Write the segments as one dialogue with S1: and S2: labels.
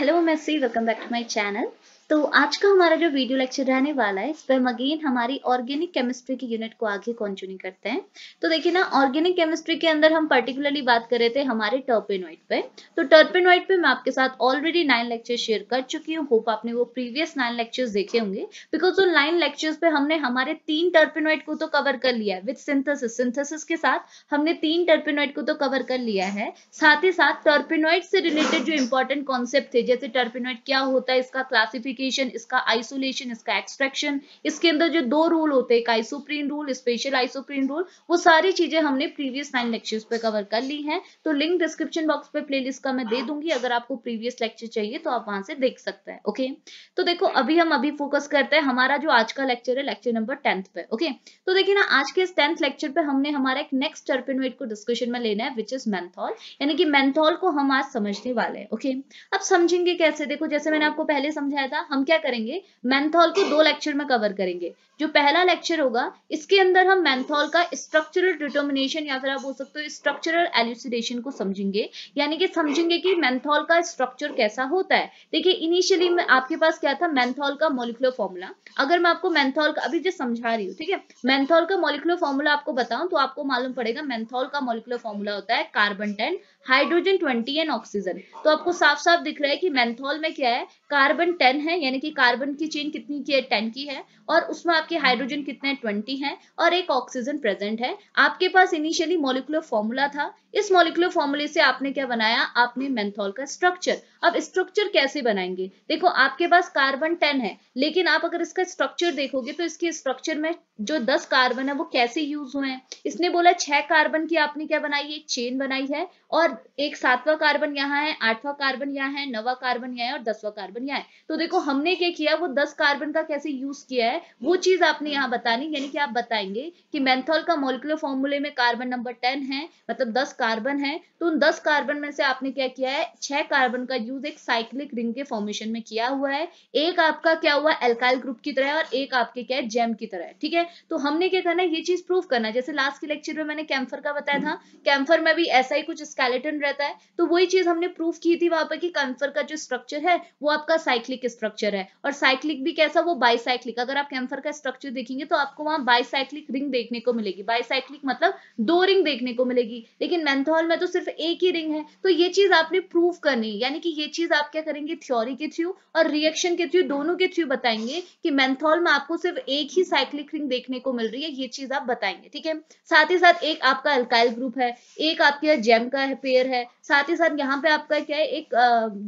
S1: hello Messi, welcome back to my channel. तो आज का हमारा जो वीडियो लेक्चर रहने वाला है इस पर हम अगेन हमारी ऑर्गेनिक केमिस्ट्री की यूनिट को आगे कॉन्टिन्यू करते हैं तो देखिए ना ऑर्गेनिक केमिस्ट्री के अंदर हम पर्टिकुलरली बात कर रहे थे हमारे टर्पेनोइड पे तो टर्पेनोइड पे मैं आपके साथ ऑलरेडी नाइन लेक्चर शेयर कर चुकी हूँ होप आपने वो प्रीवियस नाइन लेक्चर्स देखे होंगे बिकॉज उन नाइन लेक्चर्स पे हमने हमारे तीन टर्पेनोइड को तो कवर कर लिया है विद सिंथेसिस सिंथेसिस के साथ हमने तीन टर्पेनोइड को तो कवर कर लिया है साथ ही साथ टर्पेनोइड से रिलेटेड जो इंपॉर्टेंट कॉन्सेप्ट थे जैसे टर्पेनोइड क्या होता है इसका क्लासिफिक एप्लीकेशन इसका आइसोलेशन इसका एक्सट्रैक्शन इसके अंदर जो दो रूल होते हैं एक isoprene rule special isoprene rule वो सारी चीजें हमने प्रीवियस नाइन लेक्चर्स पे कवर कर ली हैं तो लिंक डिस्क्रिप्शन बॉक्स पे प्लेलिस्ट का मैं दे दूंगी अगर आपको प्रीवियस लेक्चर चाहिए तो आप वहां से देख सकते हैं ओके तो देखो अभी हम अभी फोकस करते हैं हमारा जो आज का लेक्चर है लेक्चर नंबर टेंथ पे ओके तो देखिए ना आज के इस टेंथ लेक्चर पे हमने हमारा एक नेक्स्ट टर्पेनोइड को डिस्कशन में लेना है विच इज मैंथॉल यानी कि मैंथॉल को हम आज समझने वाले हैं ओके अब समझेंगे कैसे देखो जैसे मैंने आपको पहले समझाया था हम क्या करेंगे मैंथॉल को दो लेक्चर में कवर करेंगे जो पहला लेक्चर होगा इसके अंदर हम मैंथॉल का स्ट्रक्चरल डिटर्मिनेशन या फिर आप बोल सकते हो स्ट्रक्चरल एल्यूसिडेशन को समझेंगे यानी कि समझेंगे कि मैंथॉल का स्ट्रक्चर कैसा होता है देखिए इनिशियली में आपके पास क्या था मैंथॉल का मोलिकुलर फॉर्मूला अगर मैं आपको मैंथॉल का अभी जो समझा रही हूँ ठीक है मैंथॉल का मोलिकुलर फॉर्मूला आपको बताऊं तो आपको मालूम पड़ेगा मैंथॉल का मोलिकुलर फॉर्मूला होता है carbon ten hydrogen twenty and oxygen तो आपको साफ साफ दिख रहा है कि मैंथॉल में क्या है कार्बन टेन है है यानी कि कार्बन की चेन कितनी की है टेन की है और उसमें आपके हाइड्रोजन कितने ट्वेंटी हैं और एक ऑक्सीजन प्रेजेंट है आपके पास इनिशियली मोलिकुलर फॉर्मूला था इस मोलिकुलर फॉर्मूले से आपने क्या बनाया आपने मेंथॉल का स्ट्रक्चर अब स्ट्रक्चर कैसे बनाएंगे देखो आपके पास कार्बन टेन है लेकिन आप अगर इसका स्ट्रक्चर देखोगे तो इसके स्ट्रक्चर में जो दस कार्बन है वो कैसे यूज हुए हैं इसने बोला छह कार्बन की आपने क्या बनाई एक चेन बनाई है और एक सातवा कार्बन यहाँ है आठवा कार्बन यहाँ है नवा कार्बन यहाँ है और दसवा कार्बन यहाँ है तो देखो हमने क्या किया वो दस कार्बन का कैसे यूज किया है वो चीज आपने यहाँ बतानी यानी कि आप बताएंगे कि मेंथॉल का मोलिकुलर फॉर्मूले में कार्बन नंबर टेन है मतलब दस कार्बन है तो उन दस कार्बन में से आपने क्या किया है छह कार्बन का यूज एक साइक्लिक रिंग के फॉर्मेशन में किया हुआ है एक आपका क्या हुआ एल्काइल ग्रुप की तरह और एक आपके क्या है जेम की तरह ठीक है तो हमने क्या करना है ये चीज प्रूव करना जैसे लास्ट के लेक्चर में मैंने कैम्फर का बताया था कैम्फर में भी ऐसा ही कुछ स्केलेटन रहता है तो वही चीज हमने प्रूव की थी वहां पर कि कैम्फर का जो स्ट्रक्चर है वो आपका साइक्लिक स्ट्रक्चर स्ट्रक्चर है और साइक्लिक भी कैसा वो बाइसाइक्लिक अगर आप कैंसर का स्ट्रक्चर देखेंगे तो आपको वहां बाइसाइक्लिक रिंग देखने को मिलेगी बाइसाइक्लिक मतलब दो रिंग देखने को मिलेगी लेकिन मैंथोल में तो सिर्फ एक ही रिंग है तो ये चीज आपने प्रूव करनी है यानी कि ये चीज आप क्या करेंगे थ्योरी के थ्रू और रिएक्शन के थ्रू दोनों के थ्रू बताएंगे कि मैंथोल में आपको सिर्फ एक ही साइक्लिक रिंग देखने को मिल रही है ये चीज आप बताएंगे ठीक है साथ ही साथ एक आपका अल्काइल ग्रुप है एक आपके जेम का पेयर है साथ ही साथ यहाँ पे आपका क्या है एक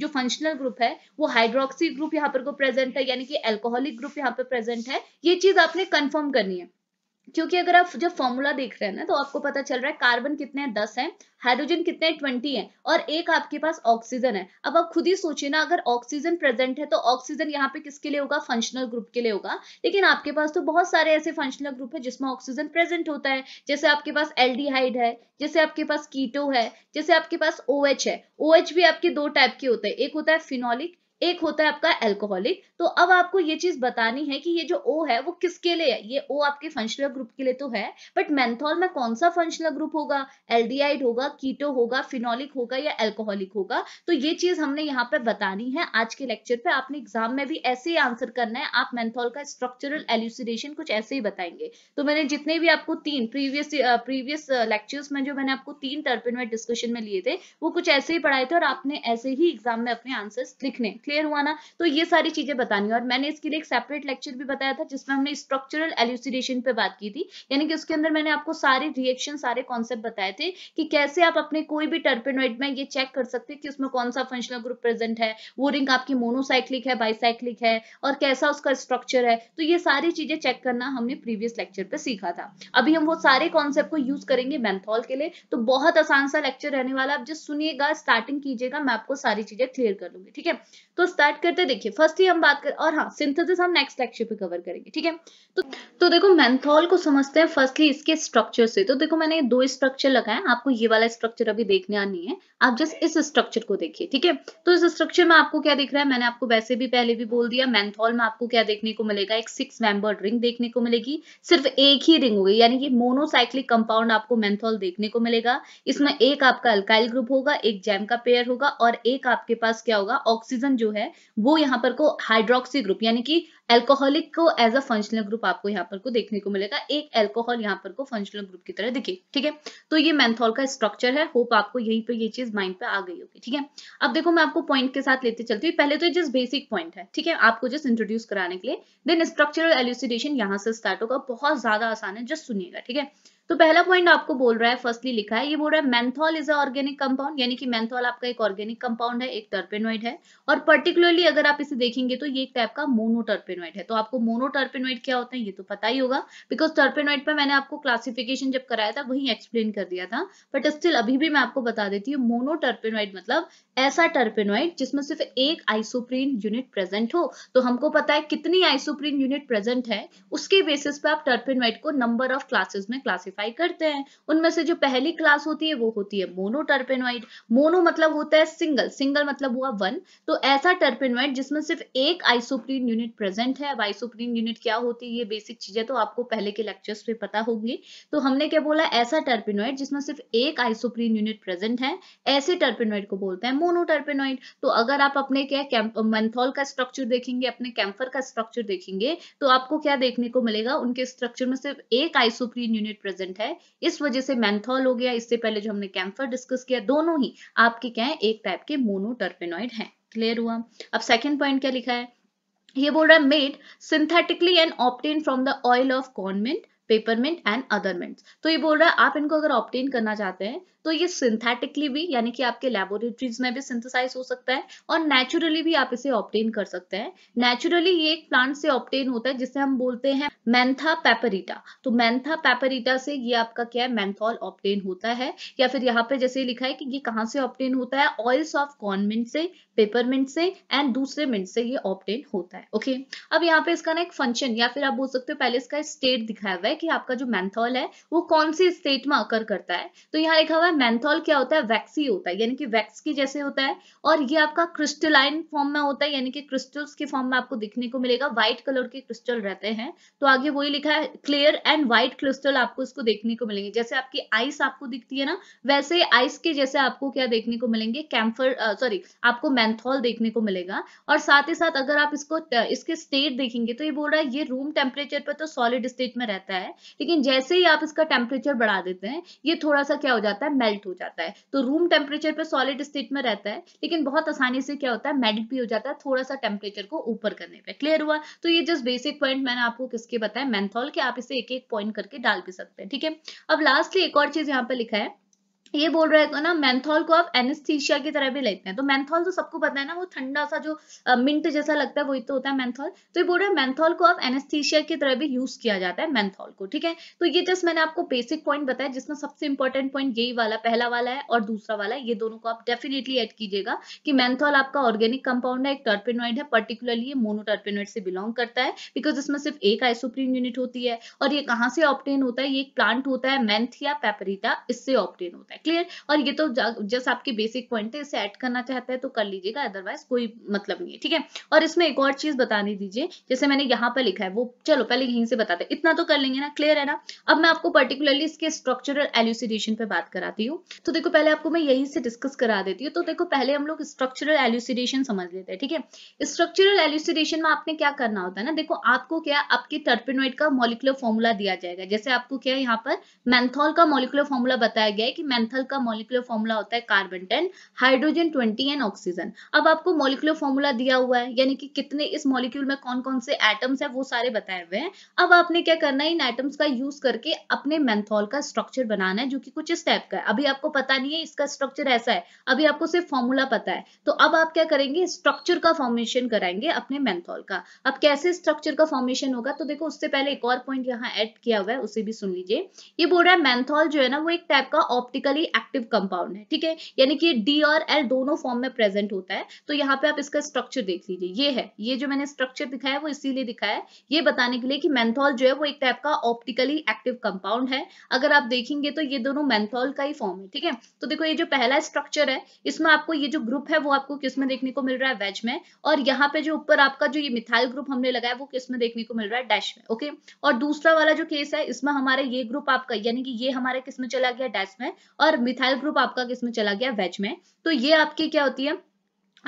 S1: जो फंक्शनल ग्रुप है वो हाइड्रोक्सी ग्रुप यहाँ यहाँ पर को प्रेजेंट है यानी कि एल्कोहलिक ग्रुप यहाँ पे प्रेजेंट है ये चीज आपने कंफर्म करनी है क्योंकि अगर आप जब फॉर्मूला देख रहे हैं ना तो आपको पता चल रहा है कार्बन कितने हैं दस हैं हाइड्रोजन कितने हैं ट्वेंटी हैं और एक आपके पास ऑक्सीजन है अब आप खुद ही सोचिए ना अगर ऑक्सीजन प्रेजेंट है तो ऑक्सीजन यहाँ पे किसके लिए होगा फंक्शनल ग्रुप के लिए होगा लेकिन आपके पास तो बहुत सारे ऐसे फंक्शनल ग्रुप है जिसमें ऑक्सीजन प्रेजेंट होता है जैसे आपके पास एल है जैसे आपके पास कीटो है जैसे आपके पास ओ OH है ओ OH भी आपके दो टाइप के होते हैं एक होता है फिनोलिक एक होता है आपका एल्कोहलिक तो अब आपको ये चीज बतानी है कि ये जो ओ है वो किसके लिए है ये ओ आपके फंक्शनल ग्रुप के लिए तो है बट मेंथॉल में कौन सा फंक्शनल ग्रुप होगा एल्डिहाइड होगा कीटो होगा फिनोलिक होगा या एल्कोहलिक होगा तो ये चीज हमने यहाँ पे बतानी है आज के लेक्चर पे आपने एग्जाम में भी ऐसे ही आंसर करना है आप मेंथॉल का स्ट्रक्चरल एल्यूसिडेशन कुछ ऐसे ही बताएंगे तो मैंने जितने भी आपको तीन प्रीवियस प्रीवियस लेक्चर्स में जो मैंने आपको तीन टर्पिन में डिस्कशन में लिए थे वो कुछ ऐसे ही पढ़ाए थे और आपने ऐसे ही एग्जाम में अपने आंसर लिखने क्लियर हुआ ना तो ये सारी चीजें बतानी है और मैंने इसके लिए एक सेपरेट लेक्चर भी बताया था जिसमें हमने स्ट्रक्चरल एल्यूसिडेशन पे बात की थी यानी कि उसके अंदर मैंने आपको सारे रिएक्शन सारे कॉन्सेप्ट बताए थे कि कैसे आप अपने कोई भी टर्पेनोइड में ये चेक कर सकते हैं कि उसमें कौन सा फंक्शनल ग्रुप प्रेजेंट है वो रिंग आपकी मोनोसाइक्लिक है बाइसाइक्लिक है और कैसा उसका स्ट्रक्चर है तो ये सारी चीजें चेक करना हमने प्रीवियस लेक्चर पे सीखा था अभी हम वो सारे कॉन्सेप्ट को यूज करेंगे मैंथॉल के लिए तो बहुत आसान सा लेक्चर रहने वाला आप जस्ट सुनिएगा स्टार्टिंग कीजिएगा मैं आपको सारी चीजें क्लियर कर लूंगी ठीक है तो स्टार्ट करते देखिए फर्स्ट ही हम बात कर और हाँ सिंथेसिस हम नेक्स्ट लेक्चर पे कवर करेंगे ठीक है तो तो देखो मैंथॉल को समझते हैं फर्स्टली इसके स्ट्रक्चर से तो देखो मैंने दो स्ट्रक्चर लगाए आपको ये वाला स्ट्रक्चर अभी देखने आनी है आप जस्ट इस स्ट्रक्चर को देखिए ठीक है तो इस स्ट्रक्चर में आपको क्या दिख रहा है मैंने आपको वैसे भी पहले भी बोल दिया मैंथॉल में आपको क्या देखने को मिलेगा एक सिक्स मेंबर रिंग देखने को मिलेगी सिर्फ एक ही रिंग होगी यानी कि मोनोसाइक्लिक कंपाउंड आपको मैंथॉल देखने को मिलेगा इसमें एक आपका अल्काइल ग्रुप होगा एक जैम का पेयर होगा और एक आपके पास क्या होगा ऑक्सीजन जो है वो यहाँ पर को हाइड्रो हाइड्रोक्सी ग्रुप यानी कि एल्कोहलिक को एज अ फंक्शनल ग्रुप आपको यहाँ पर को देखने को मिलेगा एक एल्कोहल यहाँ पर को फंक्शनल ग्रुप की तरह दिखे ठीक है तो ये मैंथोल का स्ट्रक्चर है होप आपको यहीं पर ये चीज माइंड पे आ गई होगी ठीक है अब देखो मैं आपको पॉइंट के साथ लेते चलती हूँ पहले तो जस्ट बेसिक पॉइंट है ठीक है आपको जस्ट इंट्रोड्यूस कराने के लिए देन स्ट्रक्चर एल्यूसिडेशन यहाँ से स्टार्ट होगा बहुत ज्यादा आसान है जस्ट सुनिएगा ठीक है तो पहला पॉइंट आपको बोल रहा है फर्स्टली लिखा है ये बोल रहा है मैंथॉल इज अर्गेनिक कंपाउंड यानी कि मैंथॉल आपका एक ऑर्गेनिक कंपाउंड है एक टर्पेनोइड है और पर्टिकुलरली अगर आप इसे देखेंगे तो ये एक टाइप का मोनोटर्पेनोइड है तो आपको मोनोटर्पेनोइड क्या होते हैं ये तो पता ही होगा बिकॉज टर्पेनोइड पर मैंने आपको क्लासिफिकेशन जब कराया था वही एक्सप्लेन कर दिया था बट स्टिल अभी भी मैं आपको बता देती हूँ मोनोटर्पेनोइड मतलब ऐसा टर्पेनोइड जिसमें सिर्फ एक आइसोप्रीन यूनिट प्रेजेंट हो तो हमको पता है कितनी आइसोप्रीन यूनिट प्रेजेंट है उसके बेसिस पे आप टर्पेनोइड को नंबर ऑफ क्लासेस में क्लासिफाई आइडेंटिफाई करते हैं उनमें से जो पहली क्लास होती है वो होती है मोनो मोनोटर्पेनोइड मोनो मतलब होता है सिंगल सिंगल मतलब हुआ वन तो ऐसा टर्पेनोइड जिसमें सिर्फ एक आइसोप्रीन यूनिट प्रेजेंट है अब आइसोप्रीन यूनिट क्या होती है ये बेसिक चीजें तो आपको पहले के लेक्चर्स पे पता होगी तो हमने क्या बोला ऐसा टर्पेनोइड जिसमें सिर्फ एक आइसोप्रीन यूनिट प्रेजेंट है ऐसे टर्पेनोइड को बोलते हैं मोनो मोनोटर्पेनोइड तो अगर आप अपने क्या मेंथॉल का स्ट्रक्चर देखेंगे अपने कैम्फर का स्ट्रक्चर देखेंगे तो आपको क्या देखने को मिलेगा उनके स्ट्रक्चर में सिर्फ एक आइसोप्रीन यूनिट प्रेजेंट एजेंट है इस वजह से मैंथॉल हो गया इससे पहले जो हमने कैंफर डिस्कस किया दोनों ही आपके क्या है एक टाइप के मोनोटर्पेनॉइड है क्लियर हुआ अब सेकेंड पॉइंट क्या लिखा है ये बोल रहा है made synthetically and obtained from the oil of cornmint peppermint and other mints तो ये बोल रहा है आप इनको अगर ऑप्टेन करना चाहते हैं तो ये सिंथेटिकली भी यानी कि आपके लेबोरेटरीज में भी सिंथेसाइज हो सकता है और नेचुरली भी आप इसे ऑप्टेन कर सकते हैं नेचुरली ये एक प्लांट से ऑप्टेन होता है जिसे हम बोलते हैं मैंथा पेपरिटा तो मैंथा पेपरिटा से ये आपका क्या है मैंथॉल ऑप्टेन होता है या फिर यहाँ पे जैसे लिखा है कि ये कहाँ से ऑप्टेन होता है ऑयल्स ऑफ कॉर्नमेंट से पेपरमिंट से एंड दूसरे मिंट से ये ऑप्टेन होता है ओके अब यहाँ पे इसका ना एक फंक्शन या फिर आप बोल सकते हो पहले इसका स्टेट दिखाया हुआ है कि आपका जो मैंथॉल है वो कौन सी स्टेट में अकर करता है तो यहाँ लिखा हुआ है मेंथॉल क्या होता है वैक्सी होता है यानी कि वैक्स की जैसे होता है और ये आपका क्रिस्टलाइन फॉर्म में होता है यानी कि क्रिस्टल्स के फॉर्म में आपको दिखने को मिलेगा व्हाइट कलर के क्रिस्टल रहते हैं तो आगे वही लिखा है क्लियर एंड व्हाइट क्रिस्टल आपको इसको देखने को मिलेंगे जैसे आपकी आइस आपको दिखती है ना वैसे आइस के जैसे आपको क्या देखने को मिलेंगे कैम्फर सॉरी आपको मैंथॉल देखने को मिलेगा और साथ ही साथ अगर आप इसको इसके स्टेट देखेंगे तो ये बोल रहा है ये रूम टेम्परेचर पर तो सॉलिड स्टेट में रहता है लेकिन जैसे ही आप इसका टेम्परेचर बढ़ा देते हैं ये थोड़ा सा क्या हो जाता है मेल्ट हो जाता है तो रूम टेम्परेचर पे सॉलिड स्टेट में रहता है लेकिन बहुत आसानी से क्या होता है मेल्ट भी हो जाता है थोड़ा सा टेम्परेचर को ऊपर करने पे क्लियर हुआ तो ये जस्ट बेसिक पॉइंट मैंने आपको किसके बताया मैंथॉल के आप इसे एक एक पॉइंट करके डाल भी सकते हैं ठीक है अब लास्टली एक और चीज यहाँ पे लिखा है ये बोल रहे तो ना मैंथॉल को आप एनेस्थीसिया की तरह भी लेते हैं तो मैंथॉल तो सबको पता है ना वो ठंडा सा जो मिंट जैसा लगता है वही तो होता है मैंथॉल तो ये बोल रहे हैं मैंथॉल को आप एनेस्थीसिया की तरह भी यूज किया जाता है मैंथॉल को ठीक है तो ये जस्ट मैंने आपको बेसिक पॉइंट बताया जिसमें सबसे इंपॉर्टेंट पॉइंट यही वाला पहला वाला है और दूसरा वाला है ये दोनों को आप डेफिनेटली एड कीजिएगा कि मैंथॉल आपका ऑर्गेनिक कंपाउंड है एक टर्पेनॉइड है पर्टिकुलरली ये मोनोटर्पेनोइड से बिलोंग करता है बिकॉज इसमें सिर्फ एक आइसोप्रीन यूनिट होती है और ये कहाँ से ऑप्टेन होता है ये एक प्लांट होता है मैंथिया पेपरिता इससे ऑप्टेन होता है क्लियर और ये तो जस्ट आपके बेसिक पॉइंट है इसे ऐड करना चाहते हैं तो कर लीजिएगा अदरवाइज कोई मतलब नहीं है ठीक है और इसमें एक और चीज बताने दीजिए जैसे मैंने यहाँ पर लिखा है वो चलो पहले यहीं से बताते इतना तो कर लेंगे ना क्लियर है ना अब मैं आपको पर्टिकुलरली इसके स्ट्रक्चरल एल्यूसिडेशन पे बात कराती हूँ तो देखो पहले आपको मैं यहीं से डिस्कस करा देती हूँ तो देखो पहले हम लोग स्ट्रक्चरल एल्यूसिडेशन समझ लेते हैं ठीक है स्ट्रक्चरल एल्यूसिडेशन में आपने क्या करना होता है ना देखो आपको क्या आपके टर्पिनोइड का मोलिकुलर फॉर्मूला दिया जाएगा जैसे आपको क्या यहाँ पर मैंथॉल का मोलिकुलर फॉर्मूला बताया गया है कि मेंथल का मोलिकुलर फॉर्मूला होता है carbon ten hydrogen twenty and oxygen अब आपको मोलिकुलर फॉर्मूला दिया हुआ है यानी कि कितने इस मॉलिक्यूल में कौन कौन से एटम्स है वो सारे बताए हुए हैं अब आपने क्या करना है इन एटम्स का यूज करके अपने मेंथॉल का स्ट्रक्चर बनाना है जो की कुछ इस टाइप का है अभी आपको पता नहीं है इसका स्ट्रक्चर ऐसा है अभी आपको सिर्फ फॉर्मूला पता है तो अब आप क्या करेंगे स्ट्रक्चर का फॉर्मेशन कराएंगे अपने मेंथॉल का अब कैसे स्ट्रक्चर का फॉर्मेशन होगा तो देखो उससे पहले एक और पॉइंट यहाँ एड किया हुआ है उसे भी सुन लीजिए ये बोल रहा है मेंथॉल जो है ना वो एक टाइप का ऑप्टिकली प्राइमरी एक्टिव कंपाउंड है ठीक है यानी कि डी और एल दोनों फॉर्म में प्रेजेंट होता है तो यहाँ पे आप इसका स्ट्रक्चर देख लीजिए ये है ये जो मैंने स्ट्रक्चर दिखाया वो इसीलिए दिखाया है ये बताने के लिए कि मैंथॉल जो है वो एक टाइप का ऑप्टिकली एक्टिव कंपाउंड है अगर आप देखेंगे तो ये दोनों मैंथॉल का ही फॉर्म है ठीक है तो देखो ये जो पहला स्ट्रक्चर है इसमें आपको ये जो ग्रुप है वो आपको किसमें देखने को मिल रहा है वेज में और यहाँ पे जो ऊपर आपका जो ये मिथाइल ग्रुप हमने लगाया वो किसमें देखने को मिल रहा है डैश में ओके और दूसरा वाला जो केस है इसमें हमारे ये ग्रुप आपका यानी कि ये हमारे किसमें चला गया डैश में और और मिथाइल ग्रुप आपका किसमें चला गया वेज में तो ये आपकी क्या होती है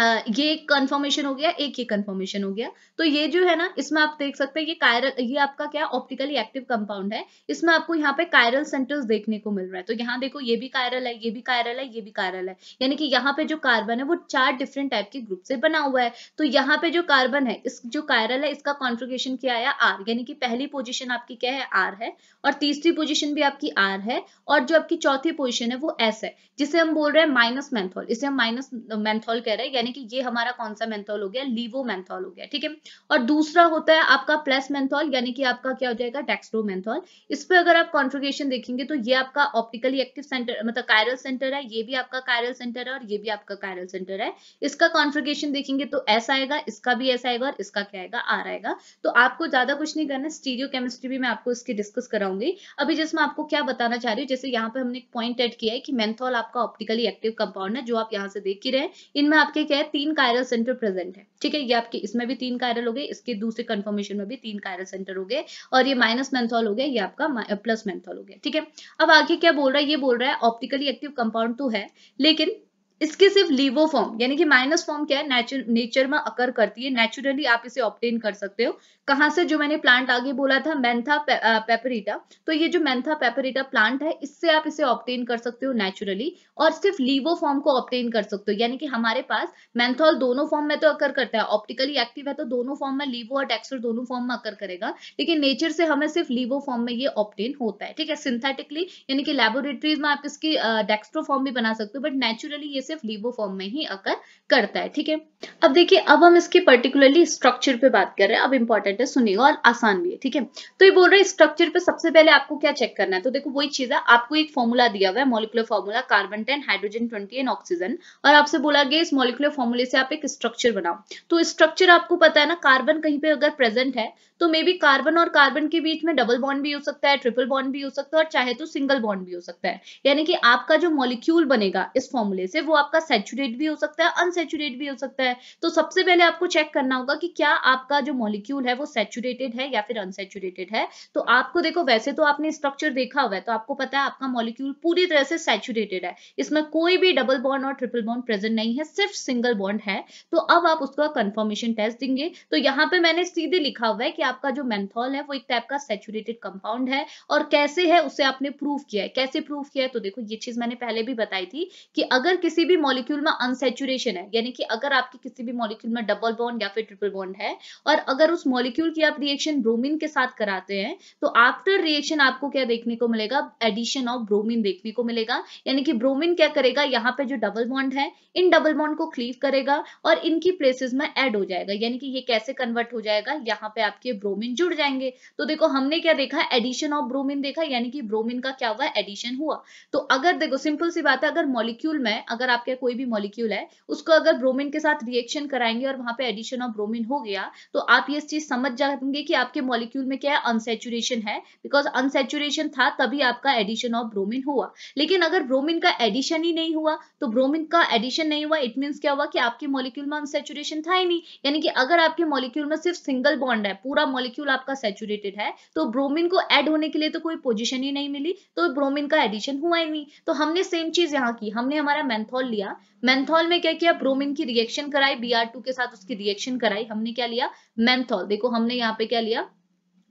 S1: ये कंफर्मेशन हो गया एक ये कंफर्मेशन हो गया तो ये जो है ना इसमें आप देख सकते हैं ये कायरल ये आपका क्या ऑप्टिकली एक्टिव कंपाउंड है इसमें आपको यहाँ पे कायरल सेंटर्स देखने को मिल रहा है तो यहाँ देखो ये भी कायरल है ये भी कायरल है ये भी कायरल है यानी कि यहाँ पे जो कार्बन है वो चार डिफरेंट टाइप के ग्रुप से बना हुआ है तो यहाँ पे जो कार्बन है इस जो कायरल है इसका कॉन्ट्रीब्यूशन क्या आया आर यानी कि पहली पोजिशन आपकी क्या है आर है और तीसरी पोजिशन भी आपकी आर है और जो आपकी चौथी पोजिशन है वो एस है जिसे हम बोल रहे हैं माइनस मैंथोल इसे हम माइनस मैंथोल कह रहे हैं यानी कि ये हमारा कौन सा मेंथॉल हो गया लीवो मैंथॉल हो गया ठीक है और दूसरा होता है आपका प्लस मैंथॉल यानी कि आपका क्या हो जाएगा डेक्सट्रो मैंथॉल इस पर अगर आप कॉन्फ्रिगेशन देखेंगे तो ये आपका ऑप्टिकली एक्टिव सेंटर मतलब कायरल सेंटर है ये भी आपका कायरल सेंटर है और ये भी आपका कायरल सेंटर है इसका कॉन्फ्रिगेशन देखेंगे तो ऐसा आएगा इसका भी ऐसा आएगा और इसका क्या आएगा आ आएगा तो आपको ज्यादा कुछ नहीं करना स्टीरियो केमिस्ट्री भी मैं आपको इसकी डिस्कस कराऊंगी अभी जैसे मैं आपको क्या बताना चाह रही हूँ जैसे यहाँ पे हमने एक पॉइंट एड किया है कि मैंथॉल आपका ऑप्टिकली एक्टिव कंपाउंड है जो आप यहाँ से देख ही रहे इनमें आपके ठीक है तीन कायरल सेंटर प्रेजेंट है ठीक है ये आपके इसमें भी तीन कायरल हो गए इसके दूसरे कंफर्मेशन में भी तीन कायरल सेंटर हो गए और ये माइनस मैंथॉल हो गया ये आपका प्लस मैंथॉल हो गया ठीक है अब आगे क्या बोल रहा है ये बोल रहा है ऑप्टिकली एक्टिव कंपाउंड तो है लेकिन इसके सिर्फ लीवो फॉर्म यानी कि माइनस फॉर्म क्या है नेचर नेचर में अकर करती है नेचुरली आप इसे ऑप्टेन कर सकते हो कहां से जो मैंने प्लांट आगे बोला था मैंथा पे, पेपरिटा तो ये जो मैंथा पेपरिटा प्लांट है इससे आप इसे ऑप्टेन कर सकते हो नेचुरली और सिर्फ लीवो फॉर्म को ऑप्टेन कर सकते हो यानी कि हमारे पास मैंथॉल दोनों फॉर्म में तो अकर करता है ऑप्टिकली एक्टिव है तो दोनों फॉर्म में लीवो और टेक्सर दोनों फॉर्म में अकर करेगा लेकिन नेचर से हमें सिर्फ लीवो फॉर्म में ये ऑप्टेन होता है ठीक है सिंथेटिकली यानी कि लेबोरेटरीज में आप इसकी डेक्स्ट्रो फॉर्म भी बना सकते हो बट नेचुरली ये सिर्फ लीबो फॉर्म में ही अकर करता है ठीक है अब देखिए अब हम इसके पर्टिकुलरली स्ट्रक्चर पे बात कर रहे हैं अब इंपॉर्टेंट है सुनिएगा और आसान भी है ठीक है तो ये बोल रहे हैं स्ट्रक्चर पे सबसे पहले आपको क्या चेक करना है तो देखो वही चीज है आपको एक फॉर्मूला दिया हुआ है molecular formula carbon ten hydrogen twenty and oxygen और आपसे बोला गया इस मोलिकुलर फॉर्मूले से आप एक स्ट्रक्चर बनाओ तो स्ट्रक्चर आपको पता है ना कार्बन कहीं पे अगर प्रेजेंट है तो मे बी कार्बन और कार्बन के बीच में डबल बॉन्ड भी हो सकता है ट्रिपल बॉन्ड भी हो सकता है और चाहे तो सिंगल बॉन्ड भी हो सकता है यानी कि आपका जो मॉलिक्यूल बनेगा इस फॉर्मूले से वो आपका सेचुरेट भी हो सकता है अनसेचुरेट भी हो सकता है तो सबसे पहले आपको चेक करना होगा कि क्या आपका जो मॉलिक्यूल है वो सेचुरेटेड है या फिर अनसेचुरेटेड है तो आपको देखो वैसे तो आपने स्ट्रक्चर देखा हुआ है तो आपको पता है आपका मॉलिक्यूल पूरी तरह से सेचुरेटेड है इसमें कोई भी डबल बॉन्ड और ट्रिपल बॉन्ड प्रेजेंट नहीं है सिर्फ सिंगल बॉन्ड है तो अब आप उसका कंफर्मेशन टेस्ट देंगे तो यहाँ पे मैंने सीधे लिखा हुआ है कि आपका जो मेंथॉल है वो एक टाइप का सेचुरेटेड कंपाउंड है और कैसे है उसे आपने प्रूफ किया है कैसे प्रूफ किया है तो देखो ये चीज मैंने पहले भी बताई थी कि अगर किसी किसी भी मॉलिक्यूल में अनसेचुरेशन है यानी कि अगर आपके किसी भी मॉलिक्यूल में डबल बॉन्ड या फिर ट्रिपल बॉन्ड है और अगर उस मॉलिक्यूल की आप रिएक्शन ब्रोमीन के साथ कराते हैं तो आफ्टर रिएक्शन आपको क्या देखने को मिलेगा एडिशन ऑफ ब्रोमीन देखने को मिलेगा यानी कि ब्रोमीन क्या करेगा यहाँ पे जो डबल बॉन्ड है इन डबल बॉन्ड को क्लीव करेगा और इनकी प्लेसेस में एड हो जाएगा यानी कि ये कैसे कन्वर्ट हो जाएगा यहाँ पे आपके ब्रोमिन जुड़ जाएंगे तो देखो हमने क्या देखा एडिशन ऑफ ब्रोमिन देखा यानी कि ब्रोमिन का क्या हुआ एडिशन हुआ तो अगर देखो सिंपल सी बात है अगर मॉलिक्यूल में अगर आपके कोई भी मॉलिक्यूल है उसको अगर ब्रोमिन के साथ रिएक्शन कराएंगे और वहां पे एडिशन ऑफ ब्रोमिन हो गया तो आप ये चीज समझ जाएंगे कि आपके मॉलिक्यूल में क्या है अनसेचुरेशन है बिकॉज अनसेचुरेशन था तभी आपका एडिशन ऑफ ब्रोमिन हुआ लेकिन अगर ब्रोमिन का एडिशन ही नहीं हुआ तो ब्रोमिन का एडिशन नहीं हुआ इट मीन क्या हुआ कि आपके मॉलिक्यूल में अनसेचुरेशन था ही नहीं यानी कि अगर आपके मॉलिक्यूल में सिर्फ सिंगल बॉन्ड है पूरा मॉलिक्यूल आपका सेचुरेटेड है तो ब्रोमिन को एड होने के लिए तो कोई पोजिशन ही नहीं मिली तो ब्रोमिन का एडिशन हुआ ही नहीं तो हमने सेम चीज यहाँ की हमने हमारा मैंथोल मेंथॉल लिया मेंथॉल में क्या किया ब्रोमिन की रिएक्शन कराई बी के साथ उसकी रिएक्शन कराई हमने क्या लिया मेंथॉल देखो हमने यहाँ पे क्या लिया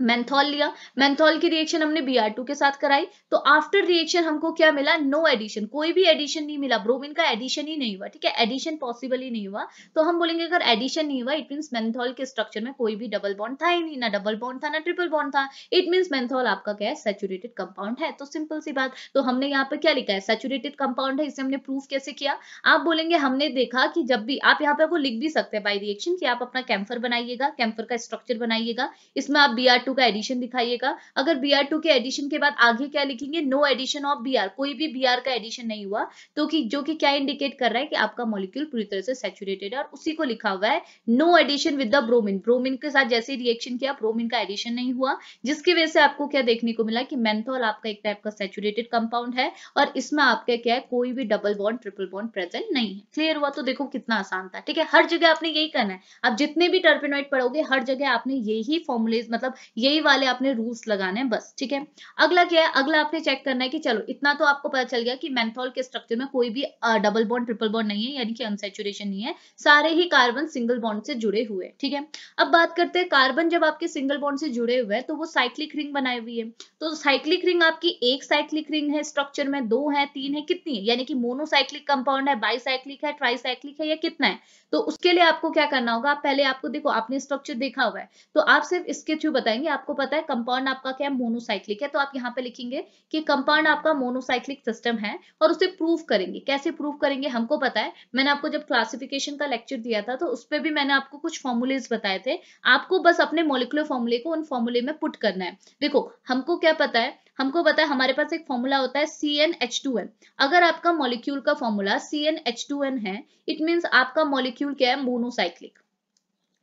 S1: मेंथॉल लिया मेंथॉल की रिएक्शन हमने Br2 के साथ कराई तो आफ्टर रिएक्शन हमको क्या मिला नो no एडिशन कोई भी एडिशन नहीं मिला ब्रोमीन का एडिशन ही नहीं हुआ ठीक है एडिशन पॉसिबल ही नहीं हुआ तो हम बोलेंगे अगर एडिशन नहीं हुआ इट मीन मेंथॉल के स्ट्रक्चर में कोई भी डबल बॉन्ड था ही नहीं ना डबल बॉन्ड था ना ट्रिपल बॉन्ड था इट मीन मेंथॉल आपका क्या है सेचुरेटेड कंपाउंड है तो सिंपल सी बात तो हमने यहाँ पर क्या लिखा है सेचुरेटेड कंपाउंड है इसे हमने प्रूफ कैसे किया आप बोलेंगे हमने देखा कि जब भी आप यहाँ पे वो लिख भी सकते हैं बाई रिएक्शन की आप अपना कैंफर बनाइएगा कैंफर का स्ट्रक्चर बनाइएगा इसमें आप बी टू का एडिशन दिखाइएगा अगर बी आर टू के एडिशन के बाद आगे क्या लिखेंगे no addition of B R कोई भी बी आर का एडिशन नहीं हुआ तो कि जो कि क्या इंडिकेट कर रहा है कि आपका मॉलिक्यूल पूरी तरह से सेचुरेटेड है और उसी को लिखा हुआ है no addition with the bromine bromine के साथ जैसे रिएक्शन किया ब्रोमिन का एडिशन नहीं हुआ जिसकी वजह से आपको क्या देखने को मिला कि मेंथॉल आपका एक टाइप का सेचुरेटेड कंपाउंड है और इसमें आपका क्या है कोई भी double bond triple bond present नहीं है क्लियर हुआ तो देखो कितना आसान था ठीक है हर जगह आपने यही करना है आप जितने भी टर्पेनॉइड पढ़ोगे हर जगह आपने यही फॉर्मुलेज मतलब यही वाले आपने रूल्स लगाने हैं बस ठीक है अगला क्या है अगला आपने चेक करना है कि चलो इतना तो आपको पता चल गया कि मैंथोल के स्ट्रक्चर में कोई भी डबल बॉन्ड ट्रिपल बॉन्ड नहीं है यानी कि अनसेचुरेशन नहीं है सारे ही कार्बन सिंगल बॉन्ड से जुड़े हुए हैं ठीक है अब बात करते हैं कार्बन जब आपके सिंगल बॉन्ड से जुड़े हुए हैं तो वो साइक्लिक रिंग बनाई हुई है तो साइक्लिक रिंग आपकी एक साइक्लिक रिंग है स्ट्रक्चर में दो है तीन है कितनी है यानी कि मोनोसाइक्लिक कंपाउंड है बाईसाइक्लिक है ट्राईसाइक्लिक है या कितना है तो उसके लिए आपको क्या करना होगा पहले आपको देखो आपने स्ट्रक्चर देखा हुआ है तो आप सिर्फ इसके थ्रू बताएंगे करेंगे आपको पता है कंपाउंड आपका क्या है मोनोसाइक्लिक है तो आप यहाँ पे लिखेंगे कि कंपाउंड आपका मोनोसाइक्लिक सिस्टम है और उसे प्रूफ करेंगे कैसे प्रूफ करेंगे हमको पता है मैंने आपको जब क्लासिफिकेशन का लेक्चर दिया था तो उस पर भी मैंने आपको कुछ फॉर्मूलेज बताए थे आपको बस अपने मोलिकुलर फॉर्मुले को उन फॉर्मुले में पुट करना है देखो हमको क्या पता है हमको पता है हमारे पास एक फॉर्मूला होता है C N H two N अगर आपका मॉलिक्यूल का formula C N H two N है इट मीन आपका मॉलिक्यूल क्या है मोनोसाइक्लिक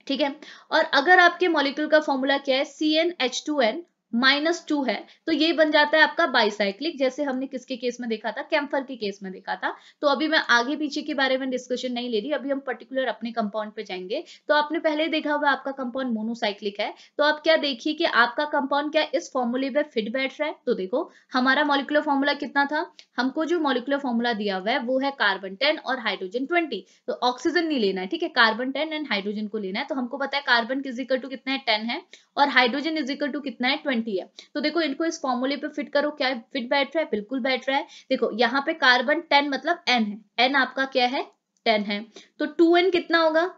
S1: ठीक है और अगर आपके मॉलिक्यूल का फॉर्मूला क्या है C N H two N minus two है तो ये बन जाता है आपका बाइसाइक्लिक जैसे हमने किसके केस में देखा था कैम्फर के केस में देखा था तो अभी मैं आगे पीछे के बारे में डिस्कशन नहीं ले रही अभी हम पर्टिकुलर अपने कंपाउंड पे जाएंगे तो आपने पहले देखा हुआ आपका कंपाउंड मोनोसाइक्लिक है तो आप क्या देखिए कि आपका कंपाउंड क्या इस फॉर्मूले में फिट बैठ रहा है तो देखो हमारा मोलिकुलर फॉर्मूला कितना था हमको जो मोलिकुलर फॉर्मूला दिया हुआ है वो है कार्बन टेन और हाइड्रोजन ट्वेंटी तो ऑक्सीजन नहीं लेना है ठीक है कार्बन टेन एंड हाइड्रोजन को लेना है तो हमको पता है कार्बन इजिकल टू कितना है टेन है और हाइड्रोजन इजिकल टू कितना है ट्वेंटी ट्वेंटी है तो देखो इनको इस फॉर्मूले पे फिट करो क्या फिट बैठ रहा है बिल्कुल बैठ रहा है देखो यहाँ पे कार्बन टेन मतलब एन है एन आपका क्या है टेन है तो टू एन कितना होगा